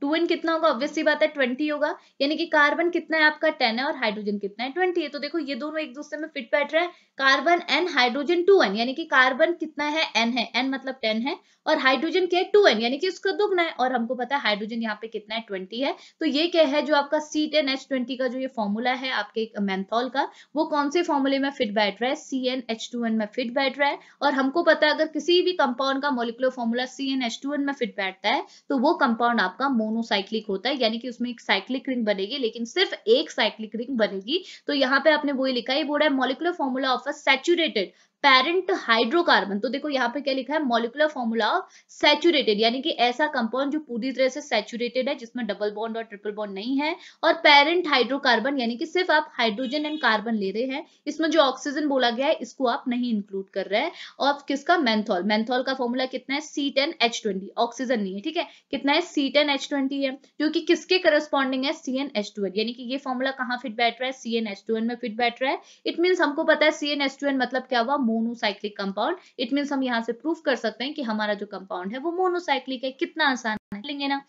S1: टू एन कितना होगा ऑब्वियसली बात है ट्वेंटी होगा यानी कि कार्बन कितना है आपका टेन है और हाइड्रोजन कितना है ट्वेंटी है तो देखो ये दोनों एक दूसरे में फिट बैठ रहे हैं carbon N hydrogen two N यानी कि कार्बन कितना है एन है एन मतलब टेन है और हाइड्रोजन क्या है टू एन यानी कि उसका दुगना है और हमको पता है हाइड्रोजन यहाँ पे कितना है ट्वेंटी है तो ये क्या है जो आपका सी टेन एच ट्वेंटी का जो ये फॉर्मूला है आपके मैंथॉल का वो कौन से फॉर्मूले में फिट बैठ रहा है C N H two N में फिट बैठ रहा है और हमको पता है अगर किसी भी कंपाउंड का molecular formula C N H two N में फिट बैठता है तो वो कंपाउंड आपका मोनोसाइक्लिक होता है यानी कि उसमें एक साइक्लिक रिंग बनेगी लेकिन सिर्फ एक साइक्लिक रिंग बनेगी तो यहाँ पे आपने वही लिखा है बोला है molecular formula of a saturated parent hydrocarbon तो देखो यहाँ पे क्या लिखा है मोलिकुलर फॉर्मूला सैचुरेटेड यानी कि ऐसा कंपाउंड जो पूरी तरह से सैचुरेटेड है जिसमें डबल बॉन्ड और ट्रिपल बॉन्ड नहीं है और पेरेंट हाइड्रोकार्बन यानी कि सिर्फ आप हाइड्रोजन एंड कार्बन ले रहे हैं इसमें जो ऑक्सीजन बोला गया है इसको आप नहीं इंक्लूड कर रहे हैं और किसका मैंथॉल मैंथॉल का फॉर्मूला कितना है C ten H twenty oxygen नहीं है ठीक है कितना है सी टेन एच ट्वेंटी है जो कि किसके करस्पॉन्डिंग है C N H two N यानी कि ये फॉर्मूला कहाँ फिट बैठ रहा है C N H two N में फिट बैठ रहा है इट मीन हमको पता है C N H two N मतलब क्या हुआ मोनोसाइक्लिक कंपाउंड इट मीन हम यहाँ से प्रूफ कर सकते हैं कि हमारा जो कंपाउंड है वो मोनोसाइक्लिक है कितना आसान है लेंगे ना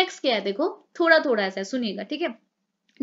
S1: नेक्स्ट क्या है देखो थोड़ा थोड़ा ऐसा सुनिएगा ठीक है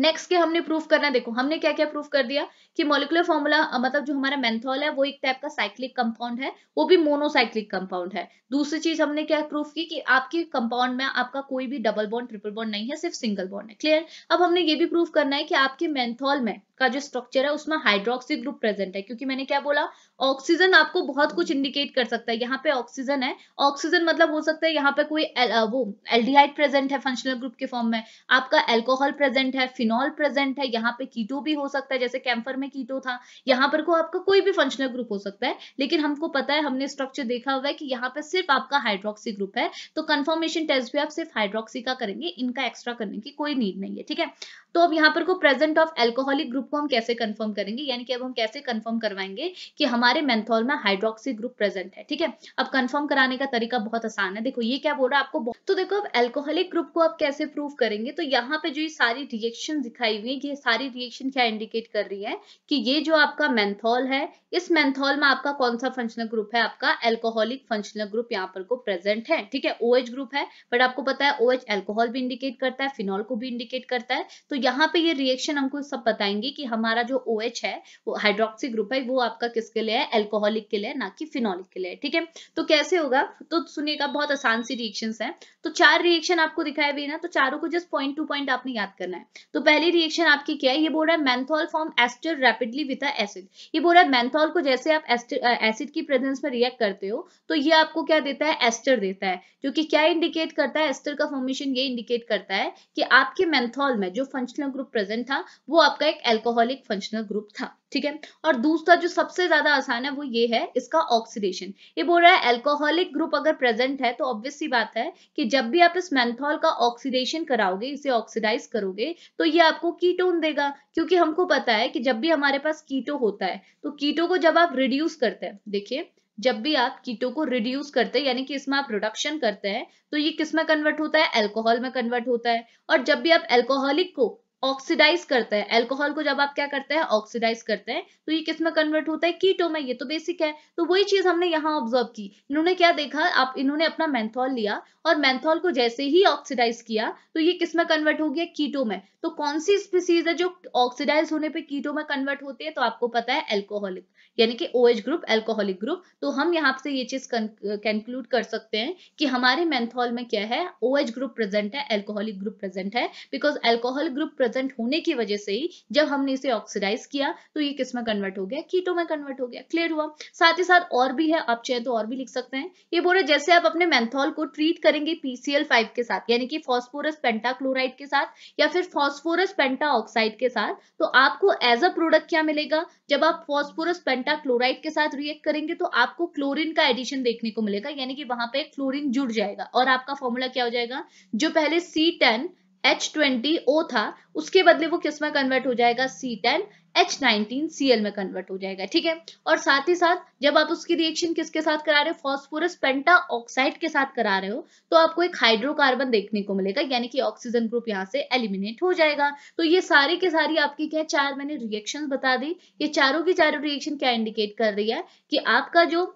S1: नेक्स्ट के हमने प्रूफ करना है देखो हमने क्या क्या प्रूफ कर दिया कि मोलिकुलर फॉर्मूला मतलब जो हमारा मेंथॉल है वो एक टाइप का साइक्लिक कंपाउंड है वो भी मोनोसाइक्लिक कंपाउंड है दूसरी चीज हमने क्या प्रूफ की कि आपके कंपाउंड में आपका कोई भी डबल बॉन्ड ट्रिपल बॉन्ड नहीं है सिर्फ सिंगल बॉन्ड है क्लियर अब हमने ये भी प्रूफ करना है कि आपके मेंथॉल में का जो स्ट्रक्चर है उसमें हाइड्रोक्सिक ग्रुप प्रेजेंट है क्योंकि मैंने क्या बोला ऑक्सीजन आपको बहुत कुछ इंडिकेट कर सकता है यहाँ पे ऑक्सीजन है ऑक्सीजन मतलब हो सकता है यहाँ पे कोई एल, वो एल्डिहाइड प्रेजेंट है फंक्शनल ग्रुप के फॉर्म में आपका एल्कोहल प्रेजेंट है फिनॉल प्रेजेंट है यहाँ पे कीटो भी हो सकता है जैसे कैंफर में कीटो था यहाँ पर को आपका कोई भी फंक्शनल ग्रुप हो सकता है लेकिन हमको पता है हमने स्ट्रक्चर देखा हुआ है कि यहाँ पे सिर्फ आपका हाइड्रोक्सी ग्रुप है तो कन्फर्मेशन टेस्ट भी आप सिर्फ हाइड्रोक्सी का करेंगे इनका एक्स्ट्रा करने की कोई नीड नहीं है ठीक है तो अब यहाँ पर को प्रेजेंट ऑफ एल्कोहलिक ग्रुप को हम कैसे कंफर्म करेंगे यानी कि अब हम कैसे कंफर्म करवाएंगे कि हमारे मेंथोल में हाइड्रोक्सी ग्रुप प्रेजेंट है ठीक है अब कंफर्म कराने का तरीका बहुत आसान है देखो ये क्या बोल रहा है आपको तो देखो अब एल्कोहलिक ग्रुप को आप कैसे प्रूव करेंगे तो यहाँ पे जो ये सारी रिएक्शन दिखाई हुई है ये सारी रिएक्शन क्या इंडिकेट कर रही है कि ये जो आपका मेंथोल है इस मेंथोल में आपका कौन सा फंक्शनल ग्रुप है आपका एल्कोहलिक फंक्शनल ग्रुप यहाँ पर को प्रेजेंट है ठीक है ओ OH ग्रुप है बट आपको पता है ओ एच एल्कोहल भी इंडिकेट करता है फिनॉल को भी इंडिकेट करता है तो यहाँ पे ये रिएक्शन हमको सब बताएंगे कि हमारा जो ओ OH है वो हाइड्रोक्सी ग्रुप है वो आपका किसके लिए है एल्कोहलिक के लिए ना कि फिनोलिक के लिए ठीक है तो कैसे होगा तो सुनिएगा बहुत आसान सी रिएक्शन है तो चार रिएक्शन आपको दिखाया भी ना तो चारों को जस्ट पॉइंट टू पॉइंट आपने याद करना है तो पहली रिएक्शन आपकी क्या है ये बोल रहा है menthol form ester rapidly with acid ये बोल रहा है मैंथॉल को जैसे आप एसिड की प्रेजेंस में रिएक्ट करते हो तो ये आपको क्या देता है एस्टर देता है जो कि क्या इंडिकेट करता है एस्टर का फॉर्मेशन ये इंडिकेट करता है कि आपके मैंथॉल में जो फंक्शन फंक्शनल ग्रुप प्रेजेंट था वो आपका एक एल्कोहलिक फंक्शनल ग्रुप था ठीक है और दूसरा जो सबसे ज्यादा आसान है वो ये है इसका ऑक्सीडेशन ये बोल रहा है एल्कोहलिक ग्रुप अगर प्रेजेंट है तो ऑब्वियस सी बात है कि जब भी आप इस मैंथॉल का ऑक्सीडेशन कराओगे इसे ऑक्सीडाइज करोगे तो ये आपको कीटोन देगा क्योंकि हमको पता है कि जब भी हमारे पास कीटो होता है तो कीटो को जब आप रिड्यूस करते हैं देखिए जब भी आप कीटो को रिड्यूस करते हैं यानी कि इसमें आप रिडक्शन करते हैं तो ये किस में कन्वर्ट होता है एल्कोहल में कन्वर्ट होता है और जब भी आप एल्कोहलिक को ऑक्सीडाइज करते हैं एल्कोहल को जब आप क्या करते हैं ऑक्सीडाइज करते हैं तो ये किस में कन्वर्ट होता है कीटो में ये तो बेसिक है तो वही चीज हमने यहाँ ऑब्जर्व की इन्होंने क्या देखा आप इन्होंने अपना मैंथॉल लिया और मैंथॉल को जैसे ही ऑक्सीडाइज किया तो ये किस में कन्वर्ट हो गया कीटो में तो कौन सी स्पीसीज है जो ऑक्सीडाइज होने पर कीटो में कन्वर्ट होती है तो आपको पता है एल्कोहलिक यानी कि O OH group alcoholic group तो हम यहाँ से ये चीज कंक्लूड कर सकते हैं कि हमारे मैंथॉल में क्या है ओ OH ग्रुप प्रेजेंट है एल्कोहलिक ग्रुप प्रेजेंट है बिकॉज एल्कोहल ग्रुप प्रेजेंट होने की वजह से ही जब हमने इसे ऑक्सीडाइज किया तो ये किस में कन्वर्ट हो गया कीटो में कन्वर्ट हो गया क्लियर हुआ साथ ही साथ और भी है आप चाहे तो और भी लिख सकते हैं ये बोल रहे जैसे आप अपने मैंथॉल को ट्रीट करेंगे पीसीएल फाइव के साथ यानी कि फॉस्फोरस पेंटाक्लोराइड के साथ या फिर फॉस्फोरस पेंटा ऑक्साइड के साथ तो आपको एज अ प्रोडक्ट क्या मिलेगा जब आप फॉस्फोरस पेंटा बेटा क्लोराइड के साथ रिएक्ट करेंगे तो आपको क्लोरीन का एडिशन देखने को मिलेगा यानी कि वहां पे क्लोरीन जुड़ जाएगा और आपका फॉर्मूला क्या हो जाएगा जो पहले C ten H twenty O था उसके बदले वो किस में कन्वर्ट हो जाएगा C ten H nineteen C L में कन्वर्ट हो जाएगा ठीक है और साथ ही साथ जब आप उसकी रिएक्शन किसके साथ करा रहे हो फॉस्फोरस पेंटा ऑक्साइड के साथ करा रहे हो तो आपको एक हाइड्रोकार्बन देखने को मिलेगा यानी कि ऑक्सीजन ग्रुप यहाँ से एलिमिनेट हो जाएगा तो ये सारी के सारी आपकी क्या चार मैंने रिएक्शन बता दी ये चारों की चारों रिएक्शन क्या इंडिकेट कर रही है कि आपका जो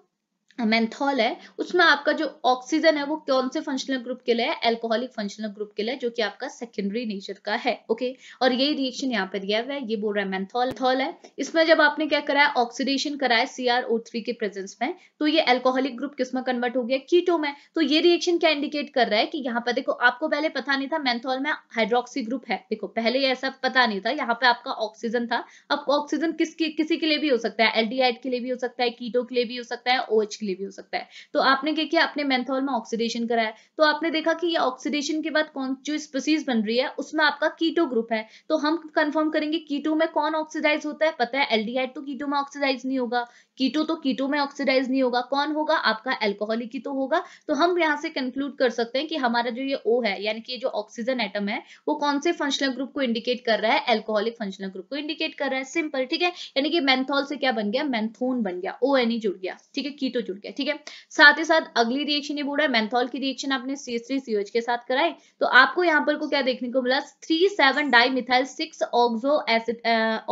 S1: मेंथॉल है उसमें आपका जो ऑक्सीजन है वो कौन से फंक्शनल ग्रुप के लिए है एल्कोहलिक फंक्शनल ग्रुप के लिए जो कि आपका सेकेंडरी नेचर का है ओके और यही रिएक्शन यहाँ पर दिया हुआ है ये बोल रहा है मेंथॉल थॉल है इसमें जब आपने क्या करा है ऑक्सीडेशन कराया सी के प्रेजेंस में तो ये एल्कोहलिक ग्रुप किस में कन्वर्ट हो गया कीटो में तो ये रिएक्शन क्या इंडिकेट कर रहा है कि यहाँ पर देखो आपको पहले पता नहीं था मैंथॉल में हाइड्रोक्सी ग्रुप है देखो पहले ऐसा पता नहीं था यहाँ पे आपका ऑक्सीजन था अब ऑक्सीजन किसके किसी के लिए भी हो सकता है एल्डिहाइड के लिए भी हो सकता है कीटो के लिए भी हो सकता है ओएच एक्चुअली भी हो सकता है तो आपने क्या किया अपने मेंथॉल में ऑक्सीडेशन कराया तो आपने देखा कि ये ऑक्सीडेशन के बाद कौन जो स्पीसीज बन रही है उसमें आपका कीटो ग्रुप है तो हम कंफर्म करेंगे कीटो में कौन ऑक्सीडाइज होता है पता है एल्डिहाइड तो कीटो में ऑक्सीडाइज नहीं होगा कीटो तो कीटो में ऑक्सीडाइज नहीं होगा कौन होगा आपका एल्कोहलिक कीटो तो होगा तो हम यहाँ से कंक्लूड कर सकते हैं कि हमारा जो ये ओ है यानी कि जो ऑक्सीजन एटम है वो कौन से फंक्शनल ग्रुप को इंडिकेट कर रहा है एल्कोहलिक फंक्शनल ग्रुप को इंडिकेट कर रहा है सिंपल ठीक है यानी कि मैंथोल से क्या बन गया मैंथोन बन गया ओ एन e जुड़ गया ठीक है कीटो जुड़ गया ठीक है साथ ही साथ अगली रिएक्शन ये बोल रहा है मैंथोल की रिएक्शन आपने C S three C H के साथ कराई तो आपको यहाँ पर को क्या देखने को मिला three seven di methyl six oxo acid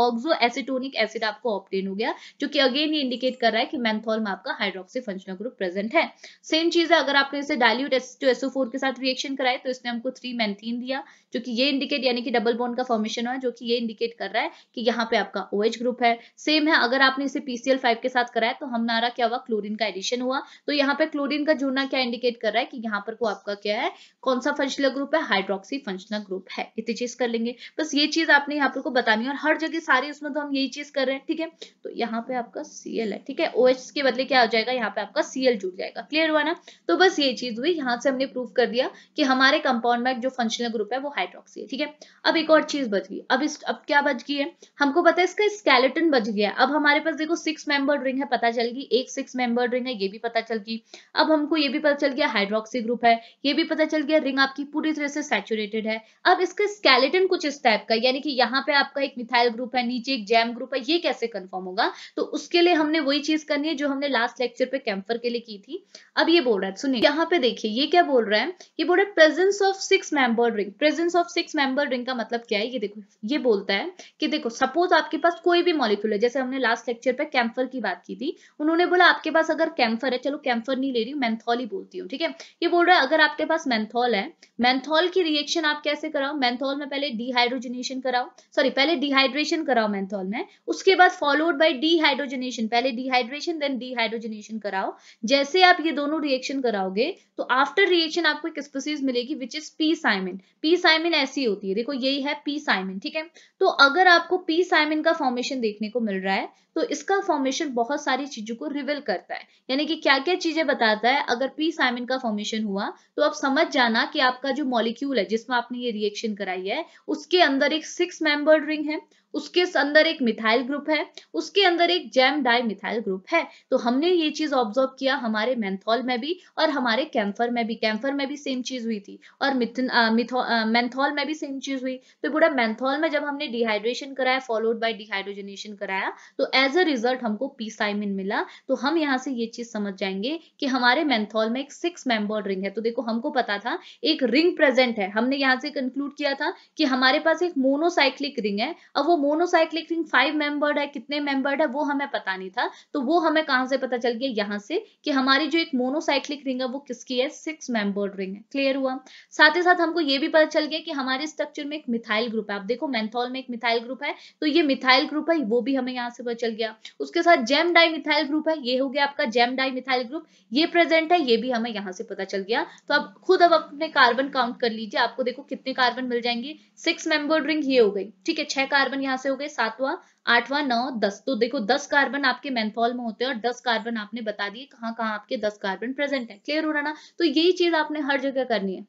S1: oxo acetonic acid आपको ऑप्टेन हो गया जो कि अगेन ये इंडिकेट कर रहा है कि मैंथोल में आपका हाइड्रोक्सी फंक्शनल ग्रुप प्रेजेंट है सेम चीज है अगर आपने इसे डायल्यूट एस के साथ रिएक्शन कराए तो इसने हमको थ्री मैंथीन दिया जो कि ये इंडिकेट यानी कि डबल बॉन्ड का फॉर्मेशन हुआ है जो कि ये इंडिकेट कर रहा है कि यहाँ पे आपका ओ OH ग्रुप है सेम है अगर आपने इसे पीसीएल फाइव के साथ कराया तो हमारा क्या हुआ क्लोरिन का एडिशन हुआ तो यहाँ पे क्लोरिन का जुड़ना क्या इंडिकेट कर रहा है कि यहाँ पर को आपका क्या है कौन सा फंक्शनल ग्रुप है हाइड्रोक्सी फंक्शनल ग्रुप है इतनी चीज कर लेंगे बस ये चीज आपने यहाँ पर को बतानी है और हर जगह सारी उसमें तो हम यही चीज कर रहे हैं ठीक है तो यहाँ पे आपका सीएल है ठीक है ओ OH के बदले क्या हो जाएगा यहाँ पे आपका सीएल जुड़ जाएगा क्लियर हुआ ना तो बस ये चीज हुई यहाँ से हमने प्रूव कर दिया कि हमारे कंपाउंड में जो फंक्शनल ग्रुप है वो हाइड्रोक्सी है ठीक है अब एक और चीज बच गई अब इस अब क्या बच गई है हमको पता है इसका स्केलेटन बच गया अब हमारे पास देखो सिक्स मेंबर रिंग है पता चल गई एक सिक्स मेंबर रिंग है ये भी पता चल गई अब हमको ये भी पता चल गया हाइड्रोक्सी ग्रुप है ये भी पता चल गया रिंग आपकी पूरी तरह से सेचुरेटेड है अब इसका स्केलेटन कुछ इस टाइप का यानी कि यहाँ पे आपका एक मिथाइल ग्रुप है नीचे एक जैम ग्रुप है ये कैसे कन्फर्म होगा तो उसके लिए हमने वही चीज करनी है जो हमने लास्ट लेक्चर पे कैंपर के लिए की थी अब ये बोल रहा है सुनिए यहाँ पे देखिए ये क्या बोल रहा है ये बोल रहा है presence of six member ring presence presence of six member ring का मतलब क्या है ये देखो ये बोलता है कि देखो सपोज आपके पास कोई भी मॉलिक्यूल है जैसे हमने लास्ट लेक्चर पे कैम्फर की बात की थी उन्होंने बोला आपके पास अगर कैम्फर है चलो कैम्फर नहीं ले रही हूँ मैंथॉल ही बोलती हूँ ठीक है ये बोल रहा है अगर आपके पास मैंथॉल है मैंथॉल की रिएक्शन आप कैसे कराओ मैंथॉल में पहले डिहाइड्रोजनेशन कराओ सॉरी पहले डिहाइड्रेशन कराओ मैंथॉल में उसके बाद फॉलोड बाई डिहाइड्रोजनेशन पहले डिहाइड्रेशन देन डिहाइड्रोजनेशन कराओ जैसे आप ये दोनों रिएक्शन कराओगे तो आफ्टर रिएक्शन आपको एक स्पीसीज मिलेगी which is P cymene P cymene cymene ऐसी होती है देखो यही है पी साइमिन ठीक है तो अगर आपको पी साइमिन का फॉर्मेशन देखने को मिल रहा है तो इसका फॉर्मेशन बहुत सारी चीजों को रिविल करता है यानी कि क्या क्या चीजें बताता है अगर पी साइमिन का फॉर्मेशन हुआ तो आप समझ जाना कि आपका जो मॉलिक्यूल है जिसमें आपने ये रिएक्शन कराई है उसके अंदर एक सिक्स मेंबर रिंग है उसके अंदर एक मिथाइल ग्रुप है उसके अंदर एक जैम डाई मिथाइल ग्रुप है तो हमने ये चीज ऑब्जर्व किया हमारे मैंथॉल में भी और हमारे कैंफर में भी कैंफर में भी सेम चीज हुई थी और मैंथॉल में भी सेम चीज हुई तो बुरा मैंथॉल में जब हमने डिहाइड्रेशन कराया फॉलोड बाई डिहाइड्रोजनेशन कराया तो एज अ रिजल्ट हमको पीसाइमिन मिला तो हम यहाँ से ये चीज समझ जाएंगे कि हमारे मैंथॉल में एक सिक्स मेंबर रिंग है तो देखो हमको पता था एक रिंग प्रेजेंट है हमने यहाँ से कंक्लूड किया था कि हमारे पास एक मोनोसाइक्लिक रिंग है अब वो मोनोसाइक्लिक रिंग फाइव मेंबर्ड है कितने मेंबर्ड है वो हमें पता नहीं था तो वो हमें कहां से पता चल गया यहां से कि हमारी जो एक मोनोसाइक्लिक रिंग है वो किसकी है सिक्स मेंबर्ड रिंग है क्लियर हुआ साथ ही साथ हमको ये भी पता चल गया कि हमारे स्ट्रक्चर में एक मिथाइल ग्रुप है आप देखो मैंथॉल में एक मिथाइल ग्रुप है तो ये मिथाइल ग्रुप है वो भी हमें यहाँ से पता चल गया उसके साथ जेम डाई मिथाइल ग्रुप है ये हो गया आपका जेम डाई मिथाइल ग्रुप ये प्रेजेंट है ये भी हमें यहाँ से पता चल गया तो आप खुद अब अपने कार्बन काउंट कर लीजिए आपको देखो कितने कार्बन मिल जाएंगे सिक्स मेंबर्ड रिंग ये हो गई ठीक है छह कार्बन यहाँ से हो गए सातवां आठवां नौ दस तो देखो दस कार्बन आपके मैनफॉल में होते हैं और दस कार्बन आपने बता दिए कहाँ कहाँ आपके दस कार्बन प्रेजेंट है क्लियर हो रहा ना तो यही चीज आपने हर जगह करनी है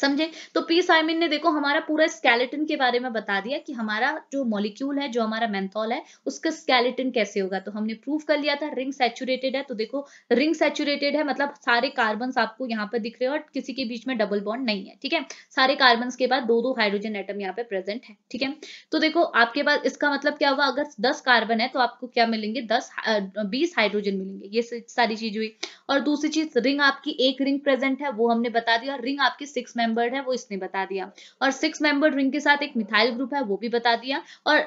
S1: समझे तो पी साइमिन ने देखो हमारा पूरा स्केलेटन के बारे में बता दिया कि हमारा जो मॉलिक्यूल है जो हमारा मेंथॉल है उसका स्केलेटन कैसे होगा तो हमने प्रूव कर लिया था रिंग सैचुरेटेड है तो देखो रिंग सेचुरेटेड है मतलब सारे कार्बन आपको यहाँ पर दिख रहे हैं और किसी के बीच में डबल बॉन्ड नहीं है ठीक है सारे कार्बन के बाद दो दो हाइड्रोजन एटम यहाँ पे प्रेजेंट है ठीक है तो देखो आपके पास इसका मतलब क्या हुआ अगर दस कार्बन है तो आपको क्या मिलेंगे दस बीस हाइड्रोजन मिलेंगे ये सारी चीज हुई और दूसरी चीज रिंग आपकी एक रिंग प्रेजेंट है वो हमने बता दिया रिंग आपकी सिक्स में मेंबर है वो इसने बता दिया और सिक्स मेंबर रिंग के साथ एक मिथाइल ग्रुप है वो भी बता दिया और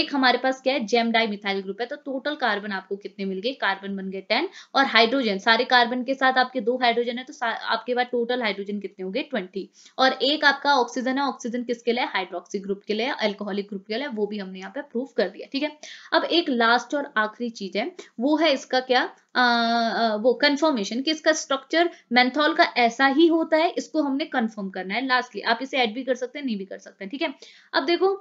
S1: एक हमारे पास क्या है जेम डाई मिथाइल ग्रुप है तो टोटल कार्बन आपको कितने मिल गए कार्बन बन गए टेन और हाइड्रोजन सारे कार्बन के साथ आपके दो हाइड्रोजन है तो आपके पास टोटल हाइड्रोजन कितने हो गए ट्वेंटी और एक आपका ऑक्सीजन है ऑक्सीजन किसके लिए हाइड्रोक्सी ग्रुप के लिए एल्कोहलिक ग्रुप के लिए वो भी हमने यहाँ पे प्रूफ कर दिया ठीक है अब एक लास्ट और आखिरी चीज है वो है इसका क्या वो कंफर्मेशन कि इसका स्ट्रक्चर मेंथॉल का ऐसा ही होता है इसको हमने कंफर्म करना है लास्टली आप इसे ऐड भी कर सकते हैं नहीं भी कर सकते हैं ठीक है अब देखो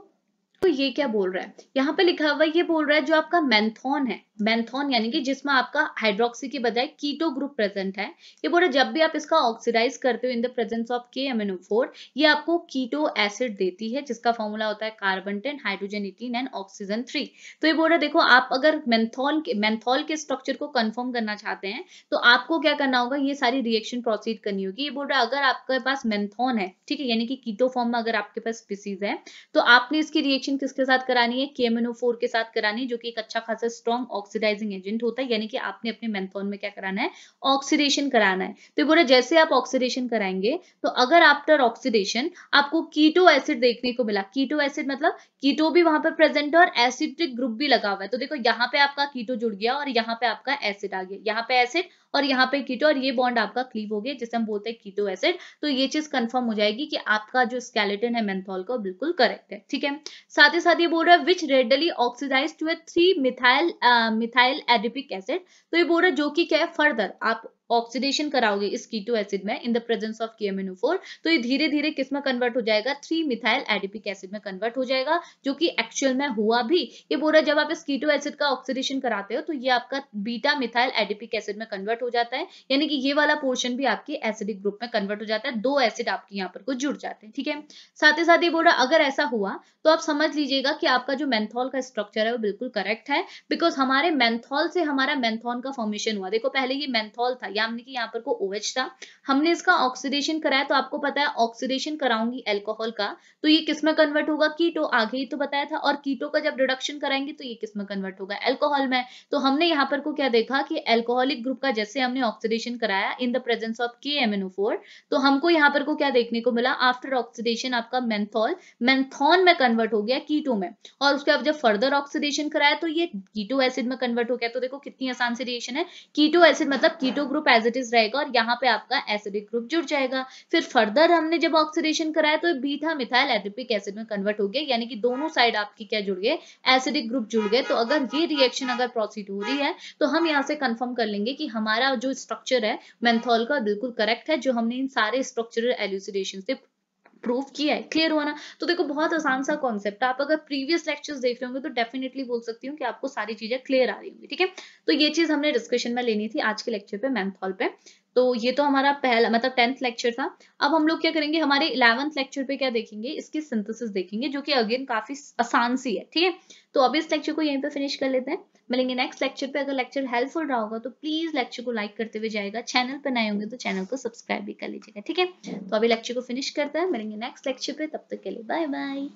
S1: तो ये क्या बोल रहा है यहाँ पे लिखा हुआ ये बोल रहा है जो आपका मैंथोन है मैंथोन यानी कि जिसमें आपका हाइड्रोक्सी के बजाय कीटो ग्रुप प्रेजेंट है ये बोल रहा है जब भी आप इसका ऑक्सीडाइज करते हो in the presence of K M N O four ये आपको कीटो एसिड देती है जिसका फॉर्मूला होता है carbon ten hydrogen eighteen and oxygen three तो ये बोल रहा है देखो आप अगर मैंथोल के मैंथोल के स्ट्रक्चर को कन्फर्म करना चाहते हैं तो आपको क्या करना होगा ये सारी रिएक्शन प्रोसीड करनी होगी ये बोल रहा है अगर आपके पास मैंथोन है ठीक है यानी कि कीटो फॉर्म में अगर आपके पास स्पीसीज है तो आपने इसकी रिएक्शन मैचिंग किसके साथ करानी है के के साथ करानी है जो कि एक अच्छा खासा स्ट्रॉन्ग ऑक्सीडाइजिंग एजेंट होता है यानी कि आपने अपने मैंथोन में क्या कराना है ऑक्सीडेशन कराना है तो बोला जैसे आप ऑक्सीडेशन कराएंगे तो अगर आफ्टर ऑक्सीडेशन आपको कीटो एसिड देखने को मिला कीटो एसिड मतलब कीटो भी वहां पर प्रेजेंट है और एसिडिक ग्रुप भी लगा हुआ है तो देखो यहाँ पे आपका कीटो जुड़ गया और यहाँ पे आपका एसिड आ गया यहाँ पे एसिड और यहाँ पे कीटो और ये बॉन्ड आपका क्लीव हो गया जिसे हम बोलते हैं कीटो एसिड तो ये चीज कंफर्म हो जाएगी कि आपका जो स्केलेटन है मेंथॉल का बिल्कुल करेक्ट है ठीक है साथ ही साथ ये बोल रहा है which readily oxidise to a three methyl methyl adipic acid तो ये बोल रहा है जो कि क्या है फर्दर आप ऑक्सीडेशन कराओगे इस कीटो एसिड में इन द प्रेजेंस ऑफ के तो ये धीरे धीरे किस में कन्वर्ट हो जाएगा थ्री मिथाइल एडिपिक एसिड में कन्वर्ट हो जाएगा जो कि एक्चुअल में हुआ भी ये बोल रहा है जब आप इस कीटो एसिड का ऑक्सीडेशन कराते हो तो ये आपका बीटा मिथाइल एडिपिक एसिड में कन्वर्ट हो जाता है यानी कि ये वाला पोर्शन भी आपकी एसिडिक ग्रुप में कन्वर्ट हो जाता है दो एसिड आपके यहाँ पर कुछ जुड़ जाते हैं ठीक है साथ ही साथ ये बोल रहा अगर ऐसा हुआ तो आप समझ लीजिएगा कि आपका जो मैंथॉल का स्ट्रक्चर है वो बिल्कुल करेक्ट है बिकॉज हमारे मैंथॉल से हमारा मैंथॉन का फॉर्मेशन हुआ देखो पहले ये मैंथॉल था दिया हमने कि यहाँ पर को OH था हमने इसका ऑक्सीडेशन कराया तो आपको पता है ऑक्सीडेशन कराऊंगी एल्कोहल का तो ये किस में कन्वर्ट होगा कीटो आगे ही तो बताया था और कीटो का जब रिडक्शन कराएंगे तो ये किस में कन्वर्ट होगा एल्कोहल में तो हमने यहाँ पर को क्या देखा कि एल्कोहलिक ग्रुप का जैसे हमने ऑक्सीडेशन कराया इन द प्रेजेंस ऑफ के तो हमको यहाँ पर को क्या देखने को मिला आफ्टर ऑक्सीडेशन आपका मेंथॉल मेंथॉन में कन्वर्ट हो गया कीटो में और उसके बाद जब फर्दर ऑक्सीडेशन कराया तो ये कीटो एसिड में कन्वर्ट हो गया तो देखो कितनी आसान से रिएक्शन है कीटो एसिड मतलब keto group group as it is रहेगा और यहाँ पे आपका एसिडिक ग्रुप जुड़ जाएगा फिर फर्दर हमने जब ऑक्सीडेशन कराया तो बीथा मिथाइल एथिपिक एसिड में कन्वर्ट हो गया यानी कि दोनों साइड आपकी क्या जुड़ गए एसिडिक ग्रुप जुड़ गए तो अगर ये रिएक्शन अगर प्रोसीड हो रही है तो हम यहाँ से कन्फर्म कर लेंगे कि हमारा जो स्ट्रक्चर है मेंथॉल का बिल्कुल करेक्ट है जो हमने इन सारे स्ट्रक्चरल एल्यूसिडेशन से प्रूव किया है क्लियर हुआ ना तो देखो बहुत आसान सा कॉन्सेप्ट आप अगर प्रीवियस लेक्चर्स देख रहे होंगे तो डेफिनेटली बोल सकती हूँ कि आपको सारी चीजें क्लियर आ रही होंगी ठीक है तो ये चीज हमने डिस्कशन में लेनी थी आज के लेक्चर पे मैंथॉल पे तो ये तो हमारा पहला मतलब टेंथ लेक्चर था अब हम लोग क्या करेंगे हमारे इलेवंथ लेक्चर पे क्या देखेंगे इसकी सिंथेसिस देखेंगे जो कि अगेन काफी आसान सी है ठीक है तो अब इस लेक्चर को यहीं पे फिनिश कर लेते हैं मिलेंगे नेक्स्ट लेक्चर पे अगर लेक्चर हेल्पफुल रहा होगा तो प्लीज लेक्चर को लाइक करते हुए जाएगा चैनल पर नए होंगे तो चैनल को सब्सक्राइब भी कर लीजिएगा ठीक है तो अभी लेक्चर को फिनिश करता है मिलेंगे नेक्स्ट लेक्चर पे तब तक के लिए बाय बाय